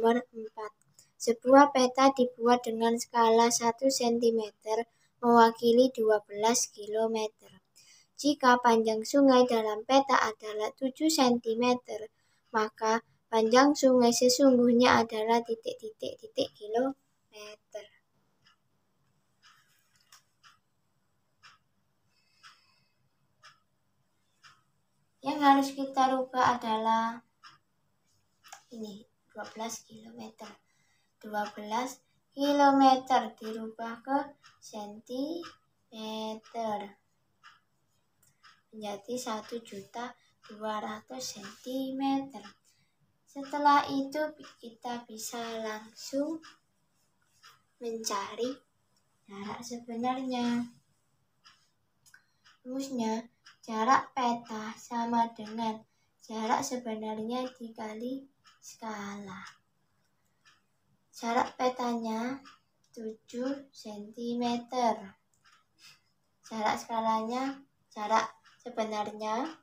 nomor 4. Sebuah peta dibuat dengan skala 1 cm mewakili 12 km. Jika panjang sungai dalam peta adalah 7 cm, maka panjang sungai sesungguhnya adalah titik-titik-titik kilometer. Yang harus kita rubah adalah ini 12 km. 12 km dirubah ke cm. menjadi 1 juta 200 cm. Setelah itu kita bisa langsung mencari jarak sebenarnya. Rumusnya, jarak peta sama dengan jarak sebenarnya dikali skala. Jarak petanya 7 cm. Jarak skalanya jarak sebenarnya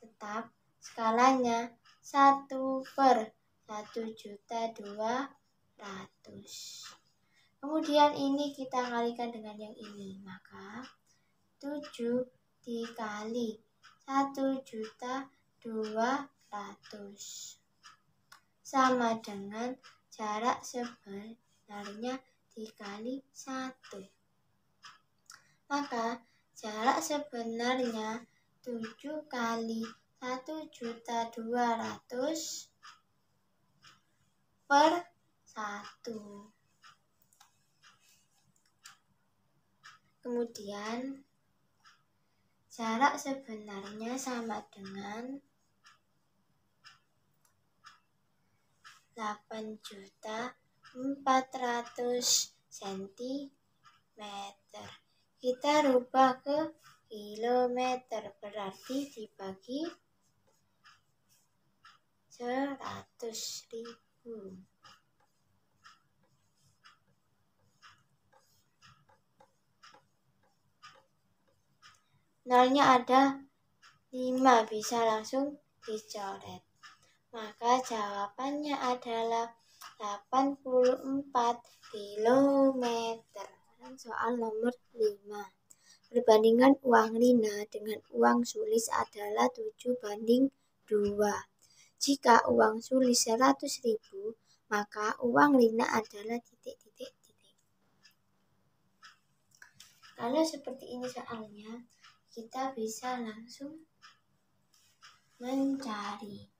tetap skalanya 1 per 1 juta 200. Kemudian ini kita kalikan dengan yang ini. Maka 7 dikali 1 juta 200 sama dengan jarak sebenarnya dikali satu. Maka jarak sebenarnya 7 kali 1 juta 200 per 1. Kemudian jarak sebenarnya sama dengan delapan juta empat ratus cm. Kita rubah ke kilometer berarti dibagi seratus ribu. Nolnya ada lima bisa langsung dicoret. Maka jawabannya adalah 84 km. Soal nomor 5. Perbandingan uang lina dengan uang sulis adalah 7 banding 2. Jika uang sulis 100 ribu, maka uang lina adalah titik-titik Kalau seperti ini soalnya, kita bisa langsung mencari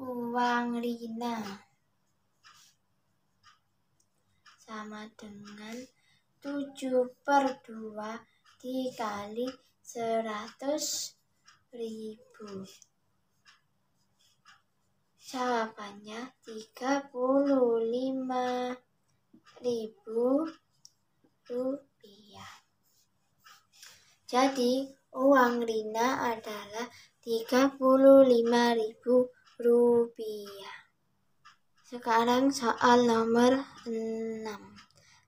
uang Rina sama dengan 7 per 2 dikali 100 ribu. Jawabannya 35 ribu rupiah. Jadi, uang Rina adalah 35 ribu rupiah. Sekarang soal nomor 6.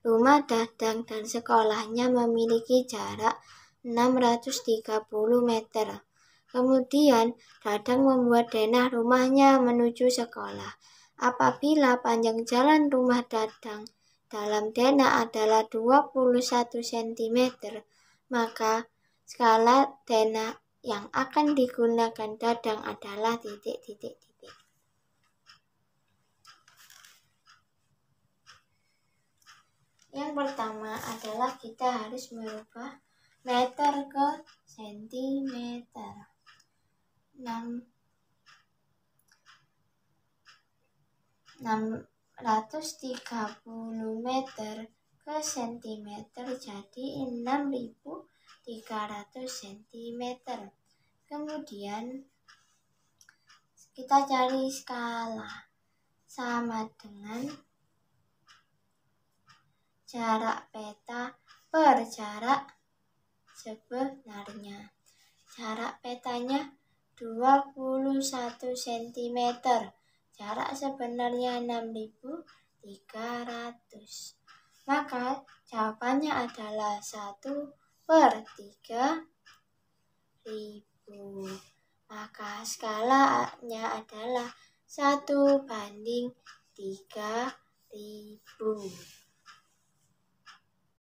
Rumah Dadang dan sekolahnya memiliki jarak 630 meter. Kemudian, Dadang membuat denah rumahnya menuju sekolah. Apabila panjang jalan rumah Dadang dalam denah adalah 21 cm, maka skala denah yang akan digunakan dadang adalah titik titik titik. Yang pertama adalah kita harus merubah meter ke sentimeter. 6 630 meter ke sentimeter jadi 6000 300 cm kemudian kita cari skala sama dengan jarak peta per jarak sebenarnya jarak petanya 21 cm jarak sebenarnya 6300 maka jawabannya adalah 1 per ribu Maka skalanya adalah satu banding tiga ribu